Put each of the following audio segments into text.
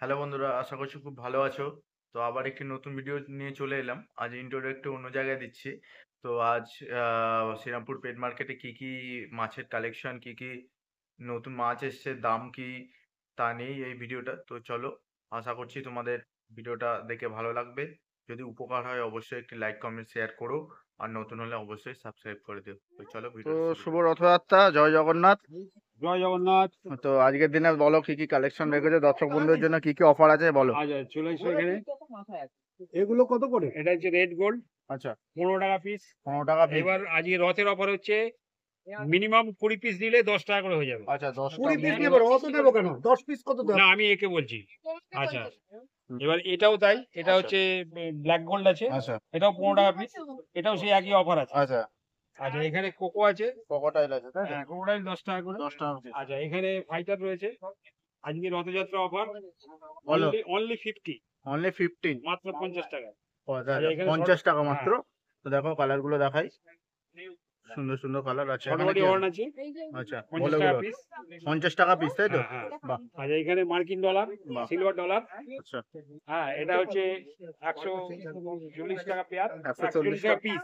Hello বন্ধুরা আশা করছি খুব ভালো আছো তো আবার একটি নতুন ভিডিও নিয়ে চলে এলাম আজ ইন্টারভিউ একটু অন্য জায়গায় দিচ্ছি তো আজ শ্রীরামপুর পেট মার্কেটে কি কি মাছের কালেকশন কি কি নতুন মাছ এসছে দাম কি তা নেই এই ভিডিওটা তো চলো আশা করছি তোমাদের ভিডিওটা দেখে ভালো লাগবে যদি উপকার হয় অবশ্যই একটি লাইক কমেন্ট শেয়ার করো আর নতুন হলে অবশ্যই সাবস্ক্রাইব করে দিও তো চলো ভিডিও শুভ রথযাত্রা জয় জগন্নাথ জয় জগন্নাথ তো আজকের দিনে বলো কি কি কালেকশন রেখেছো দর্শক বন্ধুদের জন্য কি কি অফার আছে বলো চলে এসো এখানে এগুলো কত করে এটা হচ্ছে রেড গোল্ড আচ্ছা পনেরো টাকা পিস পনেরো টাকা পিস এবার আজকে রথের অফার হচ্ছে মিনিমাম কুড়ি পিস দিলে দশ টাকা করে হয়ে যাবে আচ্ছা দশ কুড়ি পিস নেবো অত নেবো কেন দশ পিস কত না আমি একে বলছি আচ্ছা এবার এটাও তাই এটা আচ্ছা। হচ্ছে ব্ল্যাক গোল্ড আছে আচ্ছা এটাও পনেরো টাকা পিস আচ্ছা। এটাও সেই একই অফার আছে আচ্ছা আচ্ছা এখানে কোকো আছে কোকোটাইল আছে তাই হ্যাঁ কোকোটাইল দশ টাকা করে দশ টাকা আচ্ছা এখানে ফাইটার রয়েছে আজকে Rathayatra offer only fifty only fifteen মাত্র পঞ্চাশ টাকা আচ্ছা, পঞ্চাশ টাকা মাত্র হ্যাঁ। তো দেখো কালার গুলো দেখাই সুন্দর সুন্দর কালার আছে বডি হর্ন আছে আচ্ছা 50 টাকা পিস 50 টাকা পিস তাই তো হ্যাঁ, হ্যাঁ, হ্যাঁ। বাহ আর আচ্ছা, এখানে মার্কিন ডলার সিলভার ডলার আচ্ছা হ্যাঁ এটা হচ্ছে 140 টাকা পেয়ার 140 টাকা পিস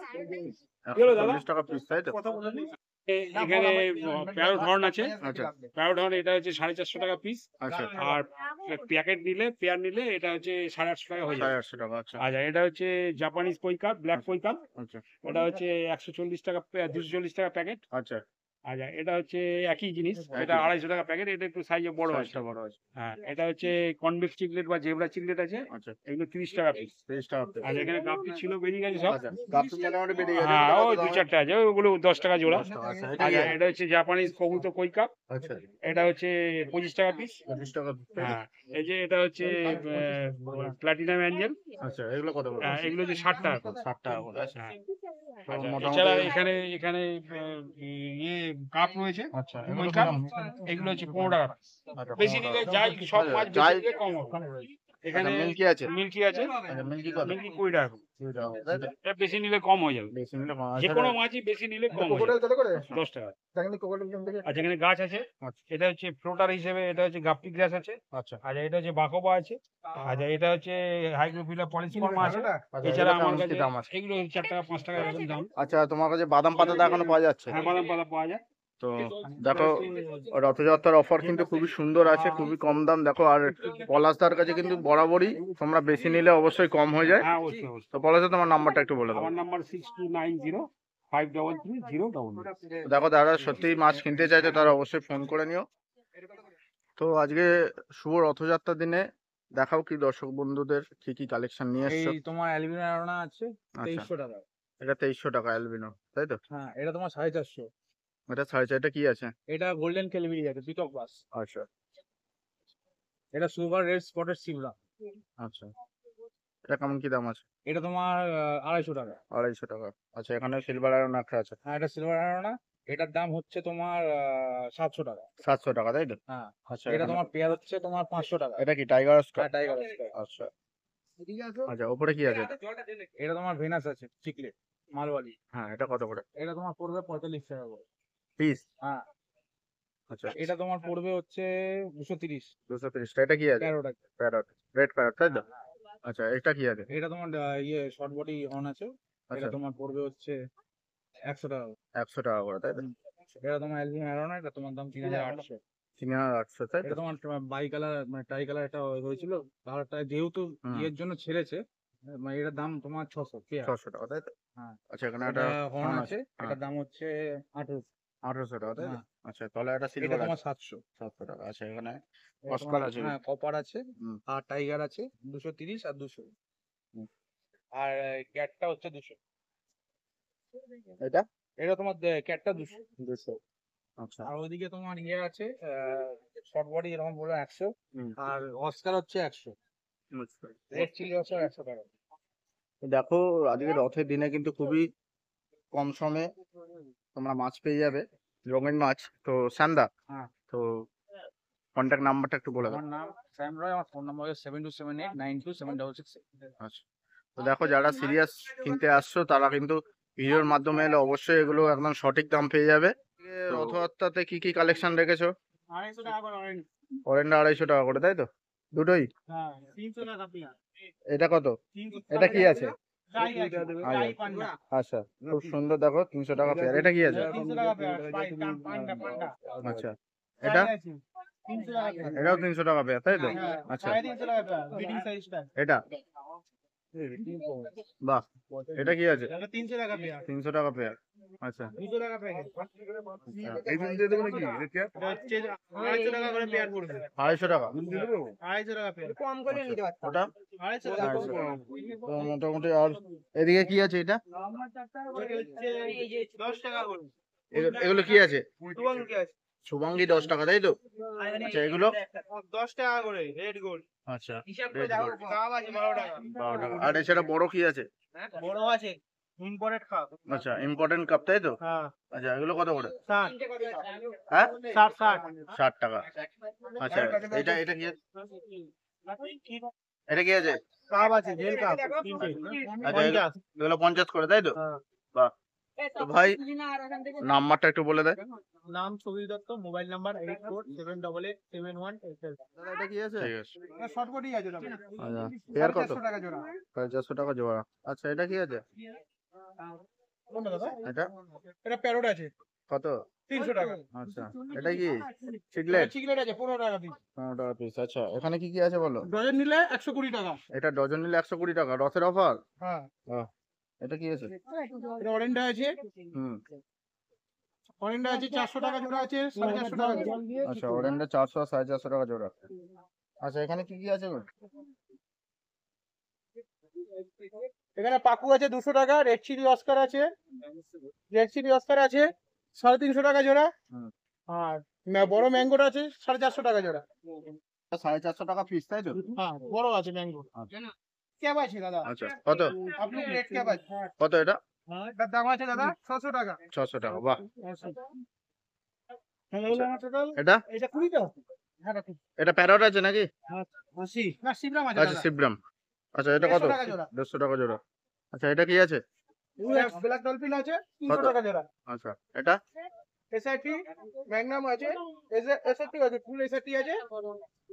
140 টাকা পিস তাই তো এখানে প্যারোট হর্ন আছে প্যারোট আচ্ছা। হর্ন এটা হচ্ছে সাড়ে চারশো টাকা পিস আচ্ছা, আচ্ছা। আর প্যাকেট নিলে পেয়ার নিলে এটা হচ্ছে সাড়ে আটশো টাকা হয়ে যাবে আটশো টাকা আচ্ছা এটা হচ্ছে জাপানিজ পইকাপ ব্ল্যাক পইকাপ ওটা হচ্ছে একশো চল্লিশ টাকা দুশো চল্লিশ টাকা প্যাকেট আচ্ছা আচ্ছা এটা হচ্ছে একই জিনিস এটা আড়াইশো টাকা প্যাকেট এটা একটু সাইজে বড় আছে বড় আছে হ্যাঁ এটা হচ্ছে কনভেক্স চিকলেট বা জেবরা চিকলেট আছে আচ্ছা। এগুলো তিরিশ টাকা পিস তিরিশ টাকা আর এখানে কাপটি ছিল বেরিয়ে গেছে সব আচ্ছা, হ্যাঁ ও দু চারটা আছে ওগুলো দশ টাকা জোড়া আচ্ছা এটা হচ্ছে জাপানিজ কবুতর কই কাপ আচ্ছা। এটা হচ্ছে পঁচিশ টাকা পিস পঁচিশ টাকা হ্যাঁ এই যে এটা হচ্ছে প্লাটিনাম অ্যাঞ্জেল আচ্ছা এগুলো কত হ্যাঁ, এগুলো হচ্ছে ষাট টাকা ষাট টাকা হ্যাঁ এখানে এখানে ইয়ে কাপ রয়েছে আচ্ছা এগুলো হচ্ছে পনেরো টাকা বেশি দিলে যাই সব আচ্ছা, মাছ কম এখানে মিল্কি আচ্ছা, আছে মিল্কি আছে মিল্কি আচ্ছা, টাকা বেশি নিলে কম হয়ে যাবে আচ্ছা, যে কোনো মাছই বেশি নিলে কম টাকা আচ্ছা এখানে গাছ আছে এটা হচ্ছে ফ্লোটার হিসেবে এটা হচ্ছে গাপ্পি গ্রাস আছে আচ্ছা আর এটা হচ্ছে বাকোবা আছে এটা হচ্ছে হাইগ্রোফিলা পলিসি মাছ এছাড়া আমার কাছে দাম আছে এগুলো চার টাকা পাঁচ টাকা এরকম দাম আচ্ছা তোমার কাছে বাদাম পাতা তো এখনো পাওয়া যাচ্ছে হ্যাঁ বাদাম পাতা পাওয়া যায় তো দেখো রথযাত্রার অফার কিন্তু খুবই সুন্দর আছে খুবই কম দাম দেখো আর পলাশদার কাছে কিন্তু বরাবরই তোমরা বেশি নিলে অবশ্যই কম হয়ে যায় হ্যাঁ, তো পলাশ তোমার নাম্বারটা একটু বলে দাও number six two nine zero দেখো দাদা সত্যিই মাছ কিনতে চাইছে তারা অবশ্যই ফোন করে নিও তো আজকে শুভ রথযাত্রার দিনে দেখাও কি দর্শক বন্ধুদের কি কি কালেকশন নিয়ে এসছো এই তোমার অ্যালবিনো আছে 2300 আচ্ছা। টাকা এটা 2300 টাকা অ্যালবিনো তাই তো হ্যাঁ এটা তোমার 450 এটা সাড়ে চারটা কি আছে এটা গোল্ডেন ক্যালিবেরি আছে পিকক বাস আচ্ছা এটা সুপার রেড স্পটের সিমলা আচ্ছা এটা কেমন কি দাম আছে এটা তোমার আড়াইশো টাকা আড়াইশো টাকা আচ্ছা এখানে সিলভার আয়রন একটা আছে হ্যাঁ এটা সিলভার আয়রন এটার দাম হচ্ছে তোমার সাতশো টাকা সাতশো টাকা তাই তো হ্যাঁ আচ্ছা এটা তোমার পেয়ার হচ্ছে তোমার পাঁচশো টাকা এটা কি টাইগার স্কার টাইগার স্কার আচ্ছা আচ্ছা ওপরে কি আছে এটা তোমার ভেনাস আছে চিকলেট মালওয়ালি হ্যাঁ এটা কত করে এটা তোমার পড়বে পঁয়তাল্লিশ টাকা করে হ্যাঁ। আচ্ছা। এটা তোমার পড়বে হচ্ছে দুশো তিরিশ দুশো এটা কি আছে রেড তাই তো হ্যাঁ, হ্যাঁ, আচ্ছা এটা কি আছে এটা তোমার ইয়ে শর্ট বডি আছে এটা আচ্ছা। তোমার পড়বে হচ্ছে একশো টাকা একশো টাকা করে তাই তো এটা তোমার এটা তোমার দাম তিন হাজার আটশো তিন হাজার আটশো তাই এটা তোমার বাই কালার মানে টাই কালার এটা হয়েছিল কালারটা যেহেতু ইয়ের জন্য ছেড়েছে মানে এটার দাম তোমার ছশো ছশো টাকা তাই তো হ্যাঁ আচ্ছা এখানে একটা হর্ন আছে এটার দাম হচ্ছে আঠেরোশো আঠারোশো টাকা তাই হ্যাঁ। আচ্ছা তাহলে একটা সিলভার তোমার সাতশো সাতশো টাকা আচ্ছা এখানে অস্কার আছে হ্যাঁ কপার আছে আর টাইগার আছে দুশো তিরিশ আর দুশো আর ক্যাটটা হচ্ছে দুশো এটা এটা তোমার ক্যাটটা দুশো দুশো আচ্ছা আর ওইদিকে তোমার ইয়ে আছে শর্ট বডি এরকম বলো একশো আর অস্কার হচ্ছে একশো একশো টাকা দেখো আজকে রথের দিনে কিন্তু খুবই কম সময়ে তোমরা মাছ পেয়ে যাবে রঙিন মাছ তো শ্যামদা হ্যাঁ। তো কন্ট্যাক্ট নাম্বারটা একটু বলে দাও রয় আমার phone number seven two seven nine two seven double six তো দেখো যারা সিরিয়াস কিনতে আসছো তারা কিন্তু ভিডিওর মাধ্যমে এলে অবশ্যই এগুলো একদম সঠিক দাম পেয়ে যাবে রথযাত্রাতে কি কি কালেকশন রেখেছো অরেন্ডা আড়াইশো টাকা করে তাই তো দুটোই হ্যাঁ, এটা কত এটা কি আছে আচ্ছা খুব সুন্দর দেখো তিনশো টাকা পেয়ার এটা কি আছে আচ্ছা এটা এটাও তিনশো টাকা পেয়ার তাই তো হ্যাঁ, আচ্ছা এটা বাহ এটা কি আছে তিনশো টাকা তিনশো টাকা আচ্ছা পেয়ার আচ্ছা, আড়াইশো টাকা আড়াইশো টাকা মোটামুটি আর এদিকে কি আছে এটা দশ টাকা করে এগুলো কি আছে শুভঙ্গি দশ টাকা তাই তো মানে আচ্ছা এগুলো দশ টাকা আচ্ছা, করে রেড গোল্ড আচ্ছা আর এছাড়া বড় কি আছে হ্যাঁ, বড় আচ্ছা কাপ তাই তো হ্যাঁ। আচ্ছা এগুলো কত করে ষাট হ্যাঁ? ষাট টাকা আচ্ছা এটা এটা কি এটা কি আছে কাপ আছে আচ্ছা, এগুলো পঞ্চাশ করে তাই তো বাহ ভাই নাম্বারটা একটু বলে দেয় নাম Subir Dutta mobile number eight four seven double eight seven one eight এটা কি আছে শর্টকটই আছে আচ্ছা, আচ্ছা, টাকা জোড়া আচ্ছা এটা কি আছে এটা এটা আছে কত তিনশো টাকা আচ্ছা এটা কি আচ্ছা এখানে কি কি আছে বলো ডজন নিলে একশো কুড়ি টাকা এটা ডজন নিলে একশো কুড়ি টাকা রথের অফার হ্যাঁ এটা কি আছে এটা আছে হুম আছে 400 টাকা জোড়া আছে 450 টাকা আচ্ছা অরেঞ্জটা 400 450 টাকা জোড়া আচ্ছা এখানে কি কি আছে এখানে পাকু আছে 200 টাকা রেড চিলি অস্কার আছে রেড চিলি অস্কার আছে 350 টাকা জোড়া আর বড় ম্যাঙ্গোটা আছে 450 টাকা জোড়া 450 টাকা পিস তাই তো হ্যাঁ বড় আছে ম্যাঙ্গো আচ্ছা। ক্যাব আছে দাদা আচ্ছা কত আপনি রেড ক্যাব আছে কত এটা এটার হ্যাঁ। দাম আছে দাদা ছশো টাকা ছশো টাকা বাহ হ্যাঁ, এটা হ্যাঁ, এটা কুড়ি টাকা এটা প্যারট আছে নাকি আচ্ছা শিবরাম আচ্ছা এটা কত দেড়শো টাকা জোড়া আচ্ছা এটা কি আছে ব্ল্যাক ডলফিন আছে তিনশো টাকা জোড়া আচ্ছা এটা এসআইটি ম্যাগনাম আছে এসআইটি আছে ফুল এসআইটি আছে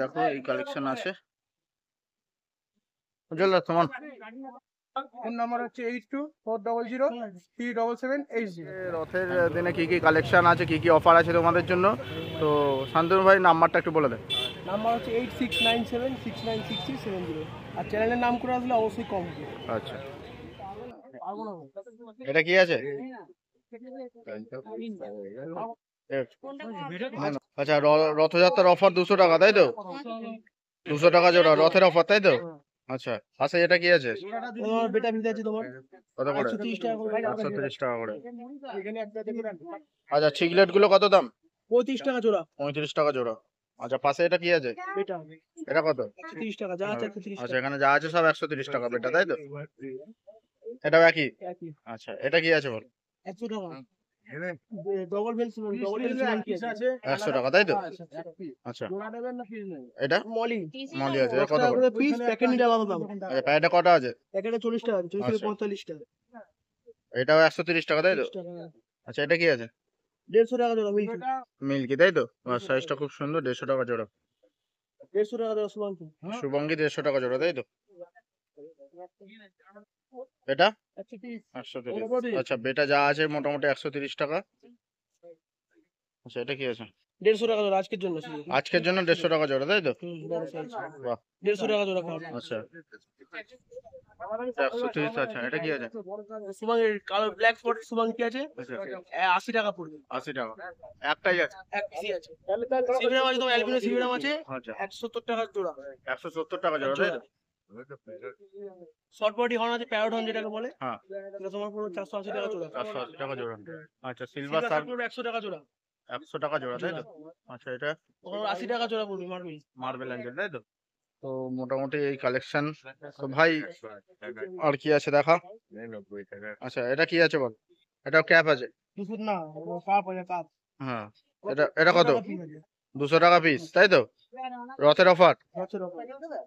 দেখো এই কালেকশন আছে উজ্জ্বলদা তোমার ফোন নাম্বার হচ্ছে eight two four double zero three double seven eight zero রথের দিনে কী কী কালেকশান আছে কী কী অফার আছে তোমাদের জন্য তো শান্তনু ভাই নাম্বারটা একটু বলে দেন নাম্বার হচ্ছে eight six nine seven six nine six three seven zero আর চ্যানেলের নাম করে আসলে অবশ্যই কম আচ্ছা এটা কি আছে আচ্ছা রথযাত্রার অফার দুশো টাকা তাই তো দুশো টাকা জোড়া রথের অফার তাই তো আচ্ছা পাশে আচ্ছা, এটা কি আছে টাকা করে আচ্ছা চিগলেট গুলো কত দাম পঁয়ত্রিশ টাকা জোড়া 35 টাকা জোড়া আচ্ছা পাশে এটা কি আছে এটা কত আচ্ছা এখানে যা আছে সব 130 টাকা বেটা তাই তো এটাও একই আচ্ছা এটা কি আছে বল একশো টাকা এটা টাকা তাই তো আচ্ছা এটা কি আছে টাকা মিল্কি মিল্কি তাই তো আর সাইজটা খুব সুন্দর দেড়শো টাকা জোড়া টাকা শুভঙ্গি দেড়শো টাকা জোড়া তাই তো এটা একশো আচ্ছা বেটা যা আছে মোটামুটি টাকা আচ্ছা এটা কি আছে টাকা জোড়া আজকের জন্য আজকের জন্য টাকা জোড়া তাই তো টাকা জোড়া আচ্ছা একশো সত্তর টাকা জোড়া একশো সত্তর টাকা জোড়া তাই তো শর্ট বডি হর্ন আছে প্যারাডন যেটাকে বলে হ্যাঁ তোমার পুরো 480 টাকা জোড়া 480 টাকা জোড়া আচ্ছা সিলভার সার পুরো 100 টাকা জোড়া একশো টাকা জোড়া তাই তো আচ্ছা এটা আশি টাকা জোড়া পড়বে মার্বেল মার্বেল অ্যাঞ্জেল তাই তো তো মোটামুটি এই কালেকশন তো ভাই আর কি আছে দেখা আচ্ছা এটা কি আছে বল এটা ক্যাপ আছে কিছু না কাপ আছে কাপ হ্যাঁ এটা এটা কত দুশো টাকা পিস তাই তো রথের অফার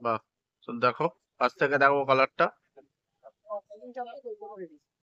বাহ দেখো কাছ থেকে দেখো কালারটা